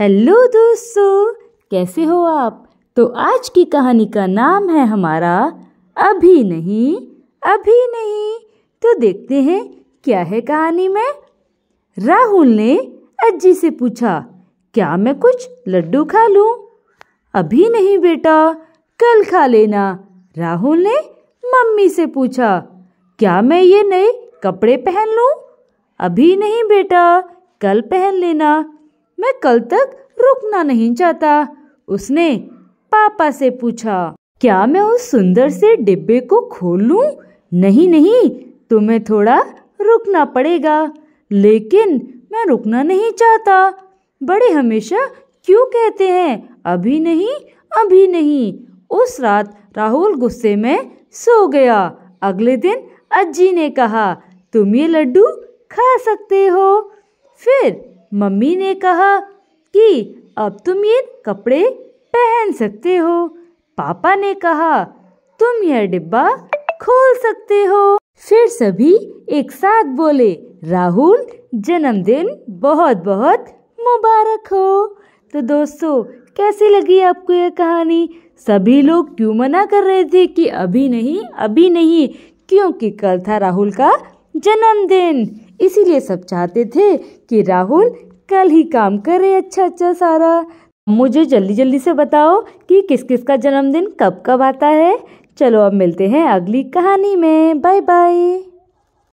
Hello दोस्तों कैसे हो आप तो आज की कहानी का नाम है हमारा अभी नहीं अभी नहीं तो देखते हैं क्या है कहानी में राहुल ने अज्जी से पूछा क्या मैं कुछ लड्डू खा लूं? अभी नहीं बेटा कल खा लेना राहुल ने मम्मी से पूछा क्या मैं ये नए कपड़े पहन लूं? अभी नहीं बेटा कल पहन लेना मैं कल तक रुकना नहीं चाहता उसने पापा से पूछा क्या मैं उस सुंदर से डिब्बे को खोल लू नहीं नहीं तुम्हें थोड़ा रुकना पड़ेगा लेकिन मैं रुकना नहीं चाहता बड़े हमेशा क्यों कहते हैं अभी नहीं अभी नहीं उस रात राहुल गुस्से में सो गया अगले दिन अज्जी ने कहा तुम ये लड्डू खा सकते हो फिर मम्मी ने कहा कि अब तुम ये कपड़े पहन सकते हो पापा ने कहा तुम यह डिब्बा खोल सकते हो फिर सभी एक साथ बोले राहुल जन्मदिन बहुत बहुत मुबारक हो तो दोस्तों कैसी लगी आपको यह कहानी सभी लोग क्यों मना कर रहे थे कि अभी नहीं अभी नहीं क्योंकि कल था राहुल का जन्मदिन इसीलिए सब चाहते थे कि राहुल कल ही काम करे अच्छा अच्छा सारा मुझे जल्दी जल्दी से बताओ कि किस किस का जन्मदिन कब कब आता है चलो अब मिलते हैं अगली कहानी में बाय बाय